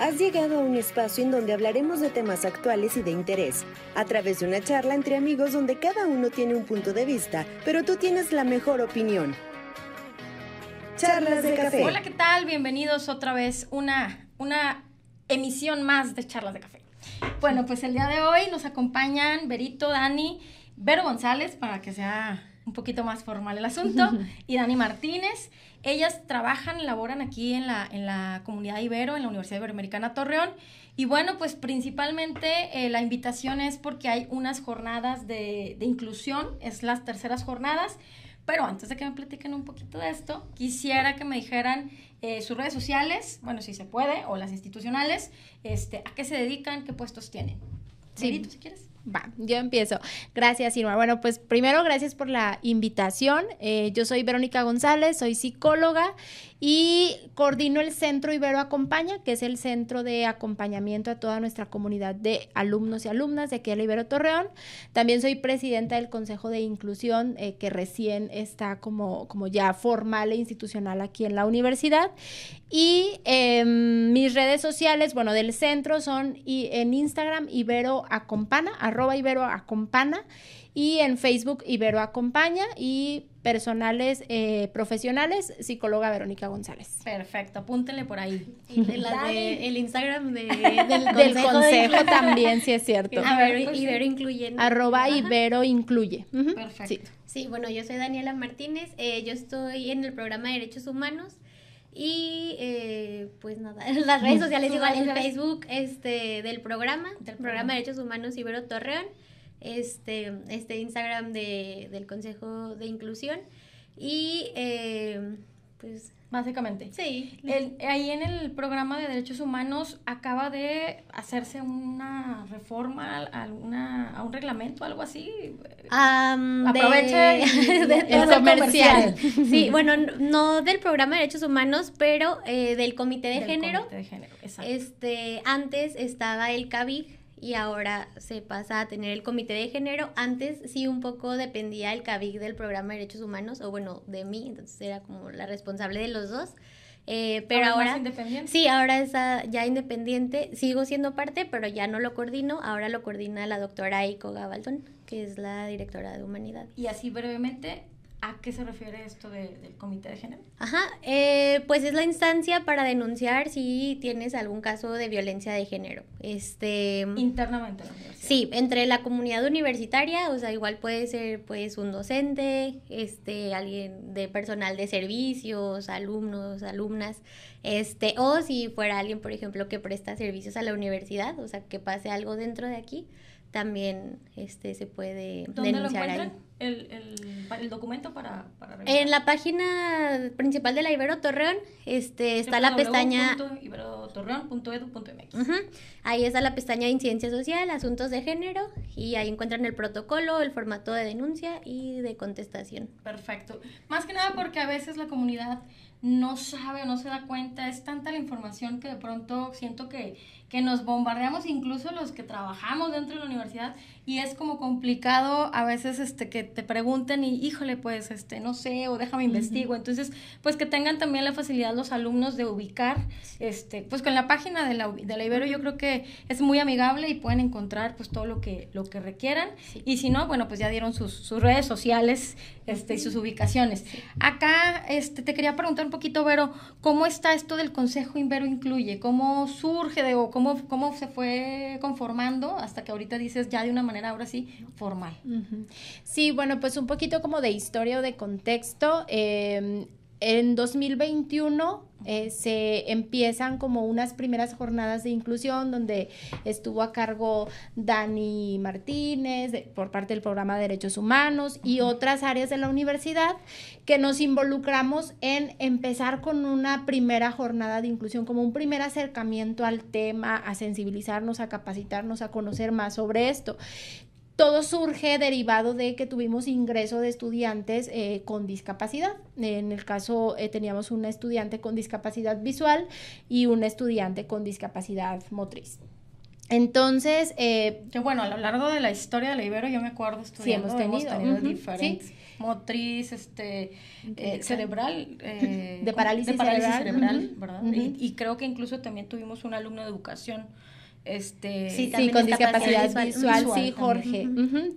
Has llegado a un espacio en donde hablaremos de temas actuales y de interés, a través de una charla entre amigos donde cada uno tiene un punto de vista, pero tú tienes la mejor opinión. Charlas de café. Hola, ¿qué tal? Bienvenidos otra vez una una emisión más de Charlas de café. Bueno, pues el día de hoy nos acompañan Berito, Dani, Vero González para que sea un poquito más formal el asunto, y Dani Martínez. Ellas trabajan, laboran aquí en la, en la comunidad Ibero, en la Universidad Iberoamericana Torreón. Y bueno, pues principalmente eh, la invitación es porque hay unas jornadas de, inclusión, es las terceras jornadas. Pero antes de que me platiquen un poquito de esto, quisiera que me dijeran eh, sus redes sociales, bueno, si se puede, o las institucionales, este, a qué se dedican, qué puestos tienen. Sí. si quieres. Va, yo empiezo. Gracias, Irma. Bueno, pues primero, gracias por la invitación. Eh, yo soy Verónica González, soy psicóloga y coordino el Centro Ibero Acompaña, que es el centro de acompañamiento a toda nuestra comunidad de alumnos y alumnas de aquí en Ibero Torreón. También soy presidenta del Consejo de Inclusión, eh, que recién está como, como ya formal e institucional aquí en la universidad. Y em, mis redes sociales, bueno, del centro son en Instagram Ibero Acompaña arroba Ibero Acompana y en Facebook Ibero Acompaña y personales eh, profesionales, psicóloga Verónica González. Perfecto, apúntenle por ahí. Y la el Instagram del, consejo, también, si es cierto. Ibero Arroba Ibero incluye. Perfecto. Sí. bueno, yo soy Daniela Martínez, eh, yo estoy en el programa de Derechos Humanos y eh, pues nada, las redes sociales igual, el Facebook este, del programa, del programa Derechos Humanos Ibero Torreón, este, este Instagram del Consejo de Inclusión y... Eh, pues, Básicamente. Sí. ahí en el programa de derechos humanos acaba de hacerse una reforma a, a un reglamento, algo así. de, el comercial. Sí, bueno, no del programa de derechos humanos, pero eh, del comité de género. Este, antes estaba el CABIG y ahora se pasa a tener el comité de género. Antes sí un poco dependía el CAVIC del programa de derechos humanos, o bueno, de mí, entonces era como la responsable de los dos. Eh, pero ahora, ahora sí, ahora está ah, ya independiente, sigo siendo parte, pero ya no lo coordino, ahora lo coordina la doctora Iko Gabaldón, que es la directora de humanidad. Y así brevemente, ¿A qué se refiere esto del comité de género? Ajá, eh, pues es la instancia para denunciar si tienes algún caso de violencia de género. Este, Internamente en Sí, entre la comunidad universitaria, o sea, igual puede ser pues un docente, este, alguien de personal de servicios, alumnos, alumnas, este, o si fuera alguien, por ejemplo, que presta servicios a la universidad, o sea, que pase algo dentro de aquí, también este, se puede ¿Dónde denunciar el, documento para, para En la página principal de la Ibero Torreón este, está la pestaña... Iberotorreón.edu.mx. Ahí está la pestaña de incidencia social, asuntos de género, y ahí encuentran el protocolo, el formato de denuncia y de contestación. Perfecto. Más que nada porque a veces la comunidad no sabe o no se da cuenta, es tanta la información que de pronto siento que, nos bombardeamos, incluso los que trabajamos dentro de la universidad, y es como complicado a veces este, que te pregunten y híjole, pues este, no sé, o déjame investigo. Entonces, pues que tengan también la facilidad los alumnos de ubicar, este, pues con la página de la, Ibero yo creo que es muy amigable y pueden encontrar pues todo lo que, lo que requieran. Y si no, bueno, pues ya dieron sus, redes sociales este, y sus ubicaciones. Acá este, te quería preguntar poquito, Vero, cómo está esto del Consejo Invero Incluye, cómo surge de, o cómo, cómo se fue conformando hasta que ahorita dices ya de una manera ahora sí formal. Sí, bueno, pues un poquito como de historia o de contexto. Em, en 2021 eh, se empiezan como unas primeras jornadas de inclusión donde estuvo a cargo Dani Martínez por parte del programa de Derechos Humanos y otras áreas de la universidad que nos involucramos en empezar con una primera jornada de inclusión, como un primer acercamiento al tema, a sensibilizarnos, a capacitarnos, a conocer más sobre esto todo surge derivado de que tuvimos ingreso de estudiantes eh, con discapacidad. En el caso eh, teníamos una estudiante con discapacidad visual y un estudiante con discapacidad motriz. Entonces, eh, que bueno, a lo largo de la historia de la Ibero yo me acuerdo estudiando, sí, hemos tenido, diferentes motriz, este, cerebral, de parálisis, de parálisis cerebral, ¿verdad? y, y, creo que incluso también tuvimos un alumno de educación este sí, con discapacidad, visual, sí Jorge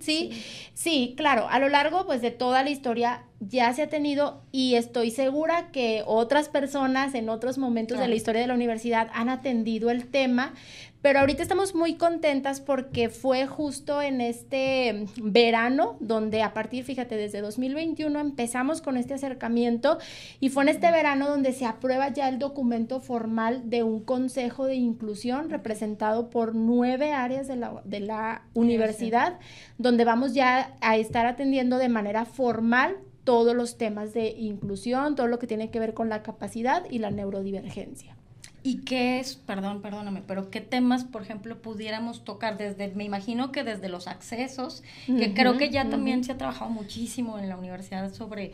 Sí, sí, sí claro a lo largo pues de toda la historia ya se ha tenido y estoy segura que otras personas en otros momentos de la historia de la universidad han atendido el tema, pero ahorita estamos muy contentas porque fue justo en este verano donde a partir, fíjate, desde 2021 empezamos con este acercamiento y fue en este verano donde se aprueba ya el documento formal de un consejo de inclusión representado por nueve áreas de la, universidad, donde vamos ya a estar atendiendo de manera formal todos los temas de inclusión, todo lo que tiene que ver con la capacidad y la neurodivergencia. ¿Y qué es, perdón, perdóname, pero qué temas, por ejemplo, pudiéramos tocar desde, me imagino que desde los accesos, que creo que ya también se ha trabajado muchísimo en la universidad sobre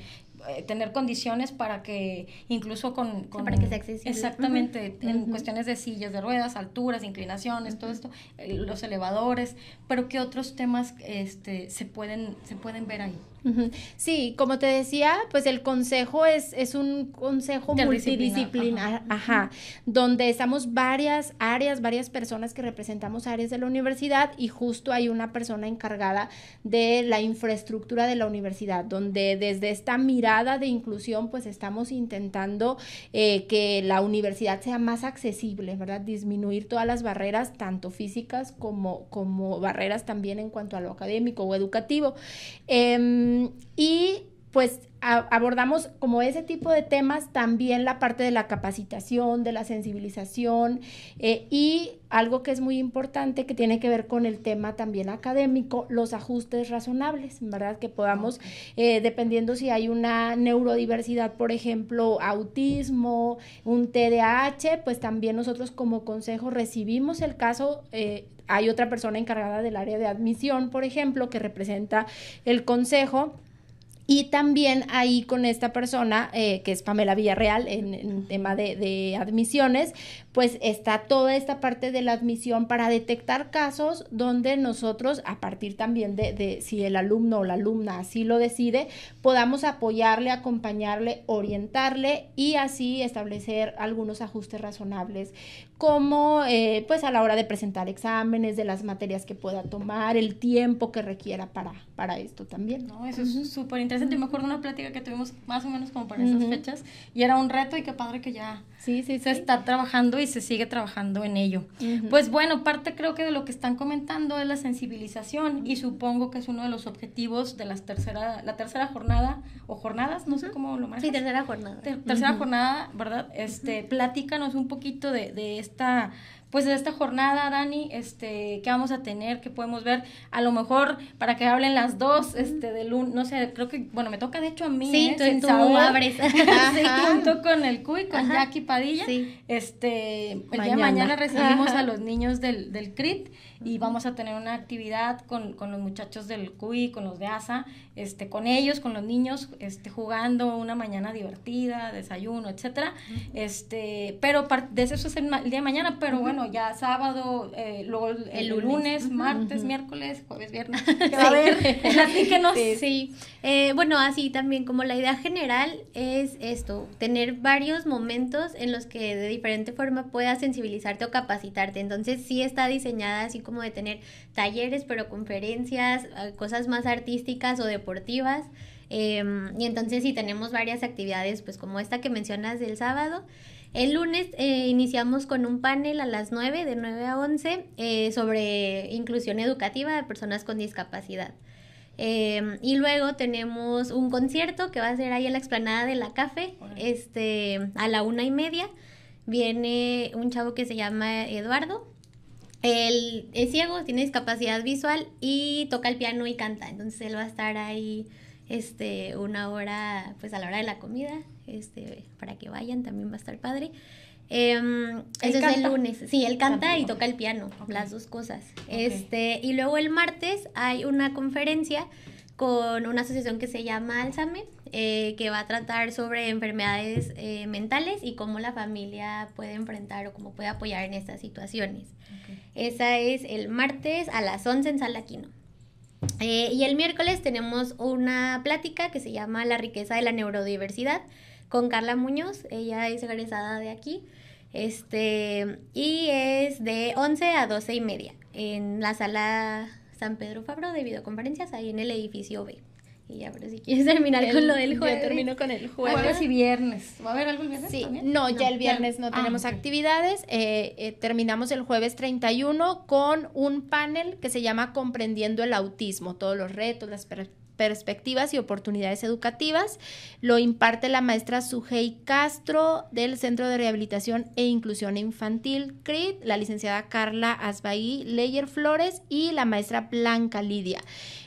eh, tener condiciones para que incluso con... para que sea Exactamente, en cuestiones de sillas de ruedas, alturas, inclinaciones, todo esto, eh, los elevadores, pero qué otros temas este, se, pueden, se pueden ver ahí. Sí, como te decía, pues el consejo es, un consejo multidisciplinar, ajá. donde estamos varias áreas, varias personas que representamos áreas de la universidad y justo hay una persona encargada de la infraestructura de la universidad, donde desde esta mirada de inclusión, pues estamos intentando eh, que la universidad sea más accesible, ¿verdad? Disminuir todas las barreras, tanto físicas como, como barreras también en cuanto a lo académico o educativo. Em, Em, y pues abordamos como ese tipo de temas, también la parte de la capacitación, de la sensibilización eh, y algo que es muy importante que tiene que ver con el tema también académico, los ajustes razonables, ¿verdad? Que podamos, eh, dependiendo si hay una neurodiversidad, por ejemplo, autismo, un TDAH, pues también nosotros como consejo recibimos el caso, eh, hay otra persona encargada del área de admisión, por ejemplo, que representa el consejo. Y también ahí con esta persona, eh, que es Pamela Villarreal, en, tema de, admisiones, pues está toda esta parte de la admisión para detectar casos donde nosotros, a partir también de, si el alumno o la alumna así lo decide, podamos apoyarle, acompañarle, orientarle y así establecer algunos ajustes razonables, como eh, pues a la hora de presentar exámenes, de las materias que pueda tomar, el tiempo que requiera para, para esto también. No, eso es súper interesante. Me acuerdo una plática que tuvimos más o menos como para esas fechas y era un reto y qué padre que ya Sí, sí, se está trabajando y se sigue trabajando en ello. Pues bueno, parte creo que de lo que están comentando es la sensibilización y supongo que es uno de los objetivos de las tercera, la tercera jornada o jornadas, no sé cómo lo manejas. Sí, tercera jornada. tercera jornada, ¿verdad? Este, platícanos un poquito de, de esta pues de esta jornada, Dani, este, qué vamos a tener, qué podemos ver, a lo mejor para que hablen las dos, este, del no sé, creo que, bueno, me toca de hecho a mí, sí, ¿eh? tú, abres, sí, junto con el CUI, con Jackie Padilla, sí. este, el mañana. día de mañana recibimos a los niños del, del CRIT y vamos a tener una actividad con, con los muchachos del CUI, con los de ASA, este, con ellos, con los niños, este, jugando una mañana divertida, desayuno, etcétera, este, pero de eso es el, día de mañana, pero bueno, ya sábado, eh, luego el, lunes, martes, miércoles, jueves, viernes. va A ver, platíquenos. Sí. sí. Eh, bueno, así también como la idea general es esto, tener varios momentos en los que de diferente forma puedas sensibilizarte o capacitarte. Entonces sí está diseñada así como de tener talleres, pero conferencias, eh, cosas más artísticas o deportivas. Em, y entonces si sí, tenemos varias actividades, pues como esta que mencionas del sábado, el lunes eh, iniciamos con un panel a las 9, de 9 a 11, eh, sobre inclusión educativa de personas con discapacidad. Em, y luego tenemos un concierto que va a ser ahí en la explanada de la CAFE, este, a la una y media. Viene un chavo que se llama Eduardo. Él es ciego, tiene discapacidad visual y toca el piano y canta. Entonces él va a estar ahí este, una hora, pues a la hora de la comida este, para que vayan, también va a estar padre. Eh, es el lunes. Sí, él canta y toca el piano, las dos cosas. Este, y luego el martes hay una conferencia con una asociación que se llama Alzheimer, eh, que va a tratar sobre enfermedades eh, mentales y cómo la familia puede enfrentar o cómo puede apoyar en estas situaciones. Esa es el martes a las 11 en Sala Quino. Eh, y el miércoles tenemos una plática que se llama La riqueza de la neurodiversidad con Carla Muñoz, ella es egresada de aquí, este, y es de 11 a 12 y media en la sala San Pedro Fabro de videoconferencias, ahí en el edificio B. Y ya, pero si quieres terminar con lo del jueves. Yo termino con el jueves. y viernes. ¿Va a haber algo el viernes? Sí, también? No, ya el viernes no, ah, tenemos actividades. Eh, eh, terminamos el jueves 31 con un panel que se llama Comprendiendo el Autismo, todos los retos, las perspectivas y oportunidades educativas. Lo imparte la maestra Sujei Castro del Centro de Rehabilitación e Inclusión Infantil CRID, la licenciada Carla Asbaí Leyer Flores y la maestra Blanca Lidia.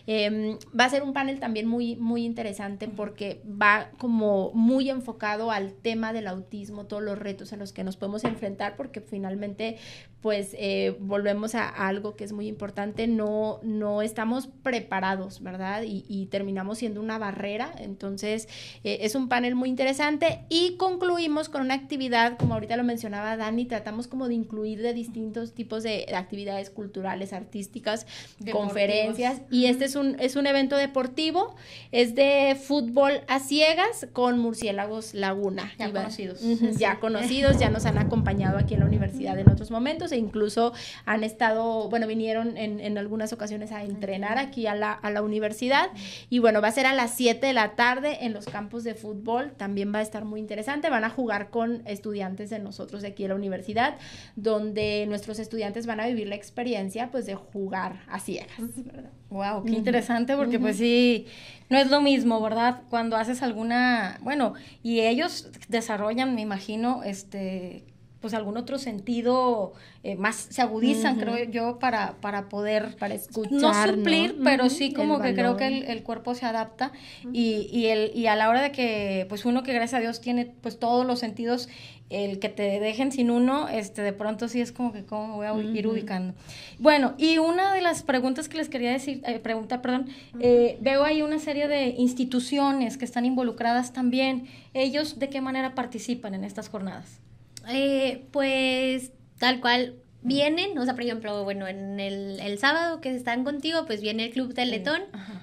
Em, va a ser un panel también muy, muy interesante porque va como muy enfocado al tema del autismo, todos los retos a los que nos podemos enfrentar, porque finalmente, pues, eh, volvemos a, algo que es muy importante, no, no estamos preparados, ¿verdad? Y, terminamos siendo una barrera, entonces eh, es un panel muy interesante y concluimos con una actividad, como ahorita lo mencionaba Dani, tratamos como de incluir de distintos tipos de actividades culturales, artísticas, conferencias, y este es un, es un evento deportivo, es de fútbol a ciegas con murciélagos Laguna. Ya conocidos. Ya conocidos, ya nos han acompañado aquí en la universidad en otros momentos e incluso han estado, bueno, vinieron en, algunas ocasiones a entrenar aquí a la, universidad. Y bueno, va a ser a las 7 de la tarde en los campos de fútbol, también va a estar muy interesante, van a jugar con estudiantes de nosotros de aquí en la universidad, donde nuestros estudiantes van a vivir la experiencia pues de jugar a ciegas, ¿verdad? Wow, qué interesante, porque pues sí, no es lo mismo, ¿verdad? Cuando haces alguna, bueno, y ellos desarrollan, me imagino, este, pues algún otro sentido eh, más se agudizan, creo yo, para, para poder para escuchar, no suplir, pero sí como que creo que el, cuerpo se adapta y, y, el, y a la hora de que, pues uno que gracias a Dios tiene pues todos los sentidos, el que te dejen sin uno, este de pronto sí es como que cómo voy a ir ubicando. Bueno, y una de las preguntas que les quería decir, pregunta eh, preguntar, perdón, eh, veo ahí una serie de instituciones que están involucradas también. ¿Ellos de qué manera participan en estas jornadas? Eh, pues tal cual vienen, o sea, por ejemplo, bueno, en el, sábado que están contigo, pues viene el Club Teletón.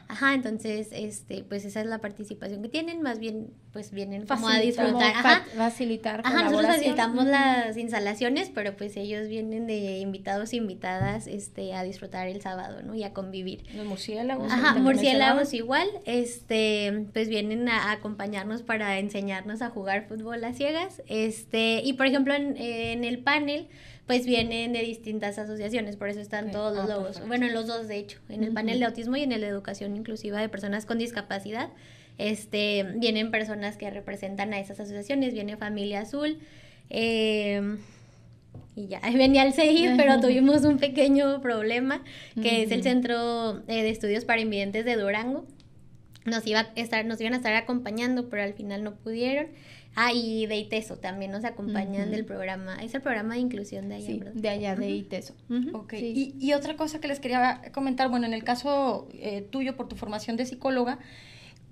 Ajá. entonces, este, pues esa es la participación que tienen, más bien, pues vienen como a disfrutar. Ajá. Facilitar. Ajá, nosotros facilitamos las instalaciones, pero pues ellos vienen de invitados e invitadas, este, a disfrutar el sábado, ¿no? Y a convivir. Los murciélagos. Ajá, murciélagos igual, este, pues vienen a, acompañarnos para enseñarnos a jugar fútbol a ciegas, este, y por ejemplo, en, en el panel, pues vienen de distintas asociaciones, por eso están todos los ah, lobos, Bueno, en los dos, de hecho, en el panel de autismo y en el de educación inclusiva de personas con discapacidad, este, vienen personas que representan a esas asociaciones, viene Familia Azul, em, y ya venía al CEI, pero tuvimos un pequeño problema, que es el Centro eh, de Estudios para Invidentes de Durango nos, iba estar, nos iban a estar acompañando, pero al final no pudieron. Ah, y de ITESO también nos acompañan del programa. Es el programa de inclusión de allá, sí, De allá, de ITESO. Y, y, otra cosa que les quería comentar, bueno, en el caso eh, tuyo, por tu formación de psicóloga,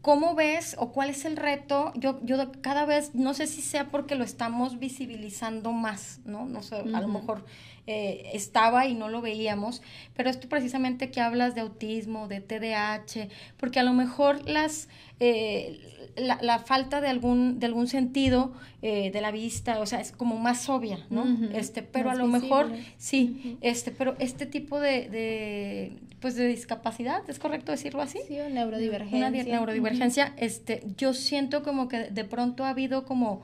¿Cómo ves o cuál es el reto? Yo, yo cada vez, no sé si sea porque lo estamos visibilizando más, ¿no? No sé, a lo mejor eh, estaba y no lo veíamos. Pero esto precisamente que hablas de autismo, de TDAH, porque a lo mejor las, eh, la, la, falta de algún, de algún sentido eh, de la vista, o sea, es como más obvia, ¿no? este, pero a lo mejor, sí, este, pero este tipo de, pues de discapacidad, ¿es correcto decirlo así? Sí, neurodivergencia. Una neurodivergencia, este, yo siento como que de pronto ha habido como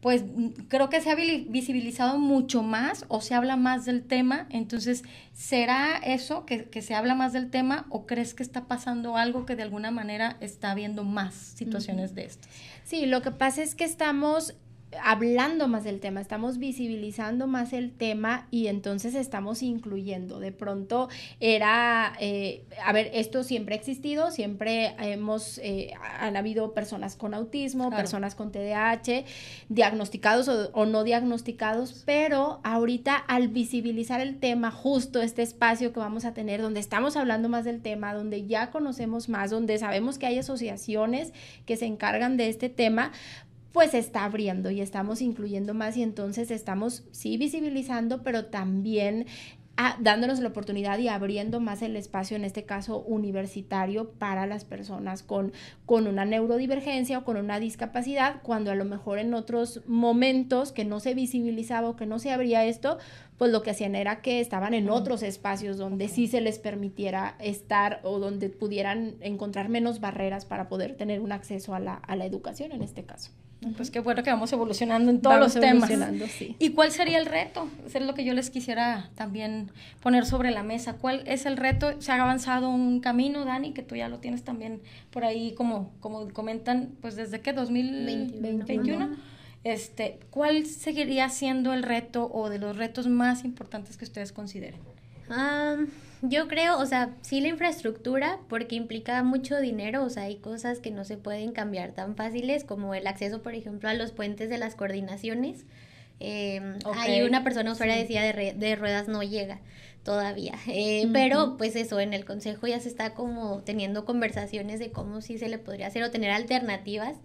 pues mm, creo que se ha visibilizado mucho más o se habla más del tema. Entonces, ¿será eso que, se habla más del tema o crees que está pasando algo que de alguna manera está habiendo más situaciones de esto? Sí, lo que pasa es que estamos hablando más del tema, estamos visibilizando más el tema y entonces estamos incluyendo. De pronto era, eh, a ver, esto siempre ha existido, siempre hemos, eh, han habido personas con autismo, personas con TDAH, diagnosticados o, no diagnosticados, pero ahorita al visibilizar el tema, justo este espacio que vamos a tener, donde estamos hablando más del tema, donde ya conocemos más, donde sabemos que hay asociaciones que se encargan de este tema, pues está abriendo y estamos incluyendo más y entonces estamos, sí, visibilizando, pero también ah, dándonos la oportunidad y abriendo más el espacio, en este caso universitario, para las personas con, una neurodivergencia o con una discapacidad, cuando a lo mejor en otros momentos que no se visibilizaba o que no se abría esto, pues lo que hacían era que estaban en otros espacios donde sí se les permitiera estar o donde pudieran encontrar menos barreras para poder tener un acceso a la educación en este caso. Pues qué bueno que vamos evolucionando en todos los temas. Sí. ¿Y cuál sería el reto? Eso es lo que yo les quisiera también poner sobre la mesa. ¿Cuál es el reto? Se ha avanzado un camino, Dani, que tú ya lo tienes también por ahí, como, como comentan, pues desde que 2021. Este, ¿Cuál seguiría siendo el reto o de los retos más importantes que ustedes consideren? Ah, yo creo, o sea, sí la infraestructura, porque implica mucho dinero, o sea, hay cosas que no se pueden cambiar tan fáciles como el acceso, por ejemplo, a los puentes de las coordinaciones. Eh, una persona usuaria decía de, de, ruedas no llega todavía, eh, pero pues eso, en el consejo ya se está como teniendo conversaciones de cómo sí se le podría hacer o tener alternativas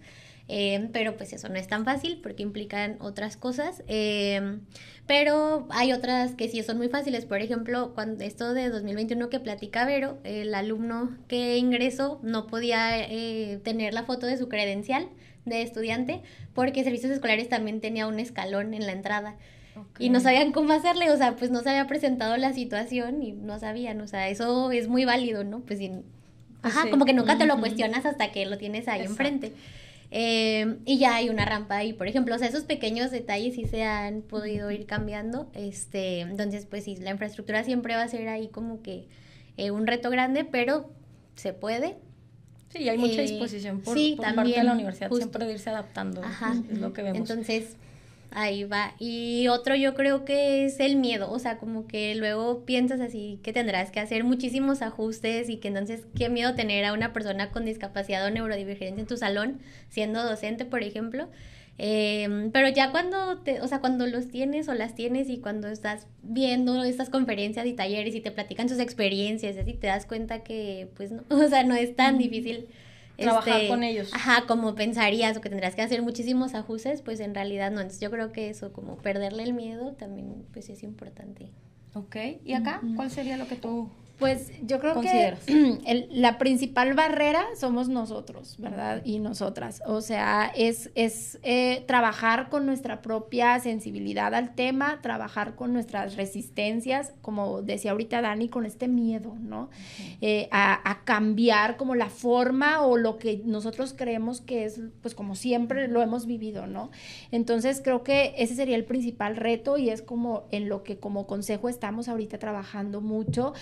Em, pero pues eso no es tan fácil porque implican otras cosas. Em, pero hay otras que sí son muy fáciles, por ejemplo, cuando esto de 2021 que platica Vero, el alumno que ingresó no podía eh, tener la foto de su credencial de estudiante porque servicios escolares también tenía un escalón en la entrada. Y no sabían cómo hacerle, o sea, pues no se había presentado la situación y no sabían, o sea, eso es muy válido, ¿no? Pues, ajá, como que nunca te lo cuestionas hasta que lo tienes ahí enfrente. Em, y ya hay una rampa ahí, por ejemplo, o sea, esos pequeños detalles sí se han podido ir cambiando, este, entonces pues sí, la infraestructura siempre va a ser ahí como que eh, un reto grande, pero se puede. Sí, hay mucha eh, disposición por, parte de la universidad siempre de irse adaptando, es lo que vemos. Entonces, Ahí va. Y otro yo creo que es el miedo, o sea, como que luego piensas así que tendrás que hacer muchísimos ajustes y que entonces qué miedo tener a una persona con discapacidad o neurodivergencia en tu salón, siendo docente, por ejemplo. Em, pero ya cuando, te, o sea, cuando los tienes o las tienes y cuando estás viendo estas conferencias y talleres y te platican sus experiencias, así te das cuenta que, pues, no, o sea, no es tan difícil trabajar este, con ellos. Ajá, como pensarías o que tendrás que hacer muchísimos ajustes, pues en realidad no. Entonces yo creo que eso, como perderle el miedo, también pues es importante. Ok, ¿y acá? ¿Cuál sería lo que tú pues yo creo que la principal barrera somos nosotros, ¿verdad? Y nosotras. O sea, es, es eh, trabajar con nuestra propia sensibilidad al tema, trabajar con nuestras resistencias, como decía ahorita Dani, con este miedo, ¿no? Eh, a, cambiar como la forma o lo que nosotros creemos que es, pues como siempre lo hemos vivido, ¿no? Entonces creo que ese sería el principal reto y es como en lo que como consejo estamos ahorita trabajando mucho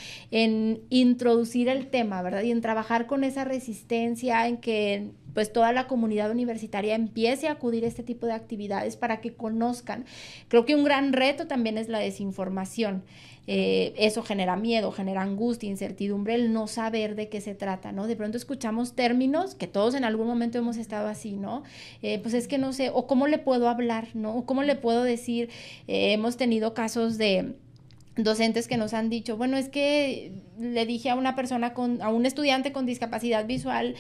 en introducir el tema, ¿verdad? Y en trabajar con esa resistencia, en que pues toda la comunidad universitaria empiece a acudir a este tipo de actividades para que conozcan. Creo que un gran reto también es la desinformación. Eh, eso genera miedo, genera angustia, incertidumbre, el no saber de qué se trata, ¿no? De pronto escuchamos términos que todos en algún momento hemos estado así, ¿no? Eh, pues es que no sé, o cómo le puedo hablar, ¿no? O cómo le puedo decir, eh, hemos tenido casos de docentes que nos han dicho, bueno, es que le dije a una persona con, a un estudiante con discapacidad visual,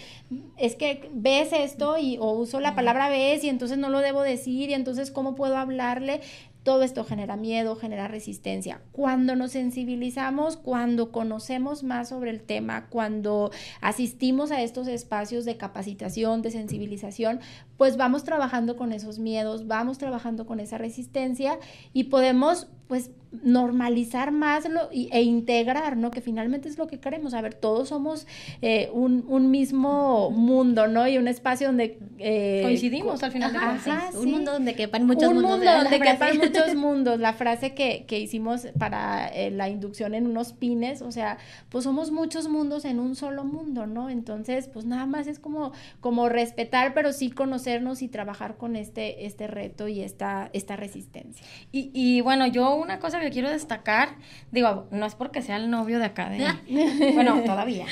es que ves esto y o uso la palabra ves y entonces no lo debo decir y entonces cómo puedo hablarle. Todo esto genera miedo, genera resistencia. Cuando nos sensibilizamos, cuando conocemos más sobre el tema, cuando asistimos a estos espacios de capacitación, de sensibilización, pues vamos trabajando con esos miedos, vamos trabajando con esa resistencia y podemos pues normalizar más lo, e integrar, ¿no? Que finalmente es lo que queremos. A ver, todos somos eh, un, mismo mundo, ¿no? Y un espacio donde... Eh, Coincidimos al final. de Un mundo donde quepan muchos mundos. Un mundo donde quepan muchos mundos. La frase que, hicimos para eh, la inducción en unos pines, o sea, pues somos muchos mundos en un solo mundo, ¿no? Entonces, pues nada más es como, como respetar, pero sí conocernos y trabajar con este, este reto y esta, esta resistencia. y bueno, yo una cosa que quiero destacar, digo, no es porque sea el novio de acá ah. bueno, todavía.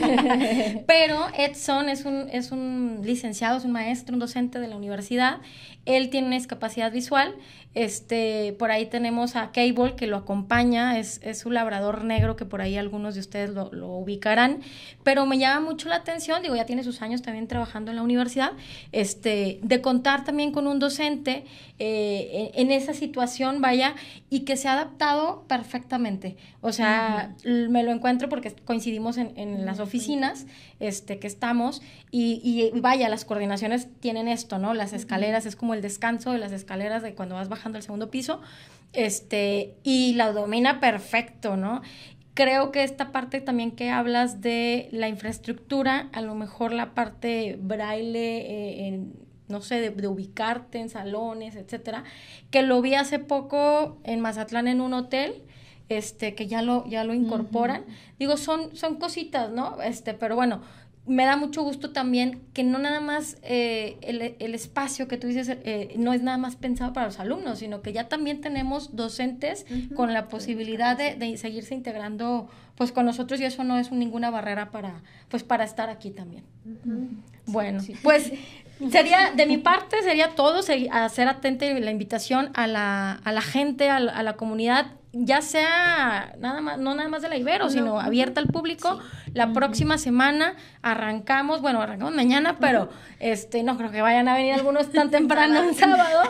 Pero Edson es un, es un licenciado, es un maestro, un docente de la universidad él tiene discapacidad visual. Este, por ahí tenemos a Cable que lo acompaña, es, es un labrador negro que por ahí algunos de ustedes lo, ubicarán, pero me llama mucho la atención, digo, ya tiene sus años también trabajando en la universidad, este, de contar también con un docente eh, en, esa situación, vaya, y que se ha adaptado perfectamente. O sea, me lo encuentro porque coincidimos en, las oficinas este, que estamos y, y, vaya, las coordinaciones tienen esto, ¿no? Las escaleras es como el descanso de las escaleras de cuando vas bajando al segundo piso, este, y la domina perfecto, ¿no? Creo que esta parte también que hablas de la infraestructura, a lo mejor la parte braille, eh, no sé, de, ubicarte en salones, etcétera, que lo vi hace poco en Mazatlán en un hotel, este, que ya lo, ya lo incorporan. Digo, son, son cositas, ¿no? Este, pero bueno, me da mucho gusto también que no nada más eh, el, espacio que tú dices eh, no es nada más pensado para los alumnos, sino que ya también tenemos docentes con la posibilidad de, seguirse integrando pues con nosotros y eso no es ninguna barrera para pues para estar aquí también. Bueno, pues sería de mi parte sería todo, ser, hacer atente la invitación a la, a la gente, a la comunidad ya sea nada más, no nada más de la Ibero, sino abierta al público. La próxima semana arrancamos, bueno, arrancamos mañana, pero este, no creo que vayan a venir algunos tan temprano un sábado.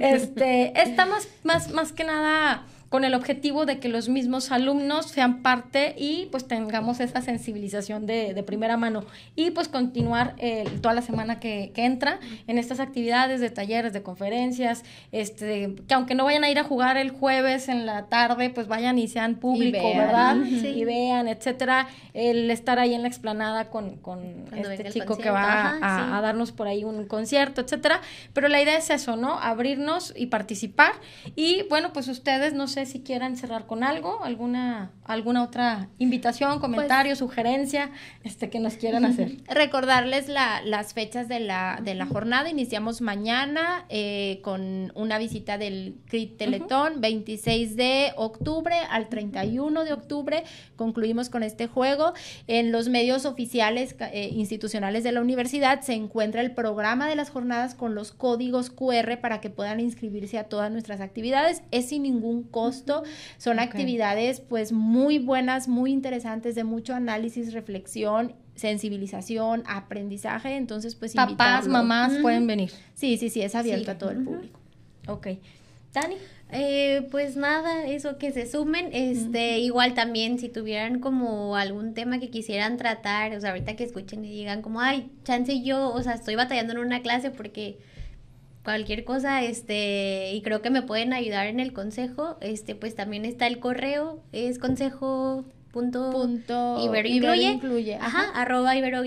Este, está más, más, más que nada con el objetivo de que los mismos alumnos sean parte y pues tengamos esa sensibilización de, primera mano y pues continuar eh, toda la semana que, entra en estas actividades de talleres, de conferencias, este, que aunque no vayan a ir a jugar el jueves en la tarde, pues vayan y sean público, ¿verdad? Y vean, etcétera, el estar ahí en la explanada con, con este chico que va a, a darnos por ahí un concierto, etcétera, pero la idea es eso, ¿no? Abrirnos y participar y bueno, pues ustedes, no sé, si quieran cerrar con algo, alguna, alguna otra invitación, pues comentario, sugerencia este, que nos quieran hacer. Recordarles la, las fechas de la, de la jornada. Iniciamos mañana eh, con una visita del CRIT Teletón, 26 de octubre al 31 de octubre. Concluimos con este juego. En los medios oficiales eh, institucionales de la universidad se encuentra el programa de las jornadas con los códigos QR para que puedan inscribirse a todas nuestras actividades. Es sin ningún costo son actividades pues muy buenas, muy interesantes, de mucho análisis, reflexión sensibilización, aprendizaje, entonces pues papás, mamás pueden venir. Sí, sí, sí, es abierto a todo el público. Ok. Dani. Eh, pues nada, eso que se sumen, este, igual también si tuvieran como algún tema que quisieran tratar, o sea, ahorita que escuchen y digan como, ay, chance yo, o sea, estoy batallando en una clase porque cualquier cosa, este, y creo que me pueden ayudar en el consejo, este, pues también está el correo, es consejo punto, incluye, ajá, arroba ibero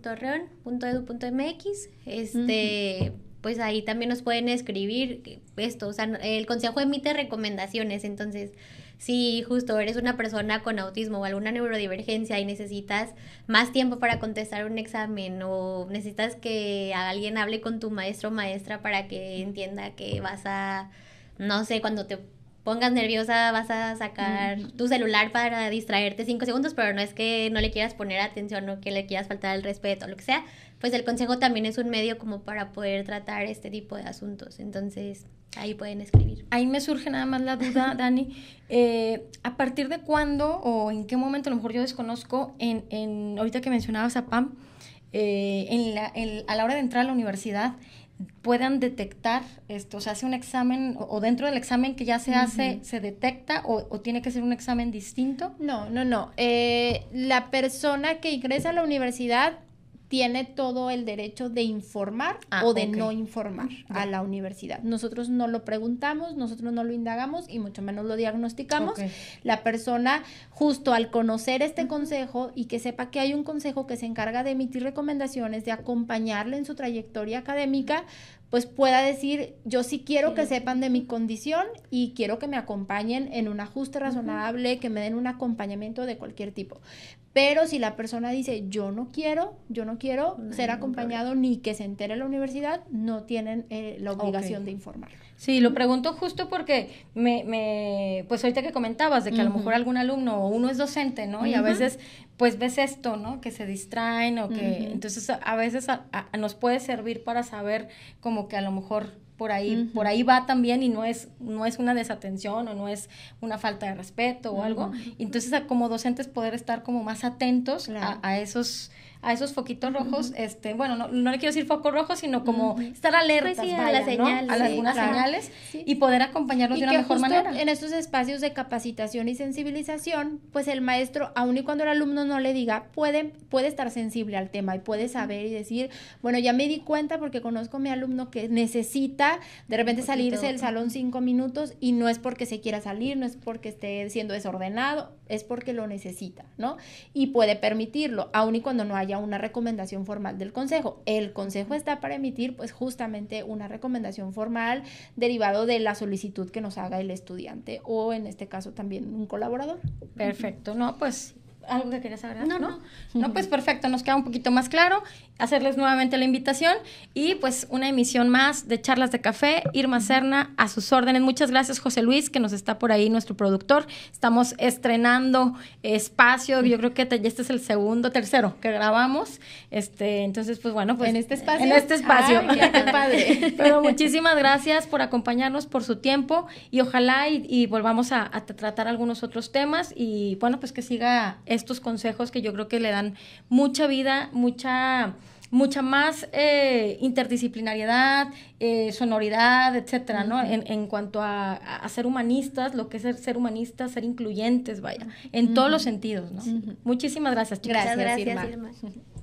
torreón mx, este, pues ahí también nos pueden escribir esto, o sea, el consejo emite recomendaciones, entonces si justo eres una persona con autismo o alguna neurodivergencia y necesitas más tiempo para contestar un examen o necesitas que alguien hable con tu maestro o maestra para que entienda que vas a no sé, cuando te pongas nerviosa, vas a sacar tu celular para distraerte cinco segundos, pero no es que no le quieras poner atención o que le quieras faltar el respeto o lo que sea, pues el consejo también es un medio como para poder tratar este tipo de asuntos. Entonces, ahí pueden escribir. Ahí me surge nada más la duda, Dani, eh, a partir de cuándo o en qué momento, a lo mejor yo desconozco, en, en ahorita que mencionabas a Pam, eh, a la hora de entrar a la universidad, puedan detectar esto? O ¿Se hace un examen o dentro del examen que ya se hace, se detecta o, tiene que ser un examen distinto? No, no, no. Eh, la persona que ingresa a la universidad tiene todo el derecho de informar ah, o de no informar a la universidad. Nosotros no lo preguntamos, nosotros no lo indagamos y mucho menos lo diagnosticamos. La persona, justo al conocer este consejo y que sepa que hay un consejo que se encarga de emitir recomendaciones, de acompañarle en su trayectoria académica, pues pueda decir, yo sí quiero que sepan de mi condición y quiero que me acompañen en un ajuste razonable, que me den un acompañamiento de cualquier tipo. Pero si la persona dice, yo no quiero, yo no quiero ser acompañado ni que se entere la universidad, no tienen eh, la obligación de informar. Sí, lo pregunto justo porque me, pues ahorita que comentabas de que a lo mejor algún alumno o uno es docente, ¿no? Y a veces pues ves esto, ¿no? Que se distraen o que... Entonces a veces nos puede servir para saber como que a lo mejor por ahí, por ahí va también y no es, no es una desatención o no es una falta de respeto o algo. Entonces, como docentes poder estar como más atentos a, a, esos a esos foquitos rojos, este, bueno, no, le quiero decir foco rojo, sino como estar alerta pues a las señales, a algunas señales y poder acompañarlos de una mejor manera. En estos espacios de capacitación y sensibilización, pues el maestro, aun y cuando el alumno no le diga, puede, puede estar sensible al tema y puede saber y decir, bueno, ya me di cuenta porque conozco a mi alumno que necesita de repente salirse del salón cinco minutos y no es porque se quiera salir, no es porque esté siendo desordenado, es porque lo necesita, ¿no? Y puede permitirlo, aun y cuando no haya una recomendación formal del Consejo. El Consejo está para emitir pues justamente una recomendación formal derivado de la solicitud que nos haga el estudiante o en este caso también un colaborador. Perfecto, no, pues algo que querías saber No, no, no. pues perfecto, nos queda un poquito más claro. Hacerles nuevamente la invitación y pues una emisión más de charlas de café. Irma Cerna, a sus órdenes. Muchas gracias, José Luis, que nos está por ahí, nuestro productor. Estamos estrenando espacio. Yo creo que este es el segundo, tercero que grabamos. Este, entonces, pues bueno, pues. En este espacio. En este espacio. padre. Pero muchísimas gracias por acompañarnos, por su tiempo y ojalá y, volvamos a, tratar algunos otros temas y bueno, pues que siga estos consejos que yo creo que le dan mucha vida, mucha mucha más eh, interdisciplinariedad, eh, sonoridad, etcétera, ¿no? En, en cuanto a, ser humanistas, lo que es ser, humanistas, ser incluyentes, vaya, en todos los sentidos, ¿no? Muchísimas gracias, chicas. Gracias, gracias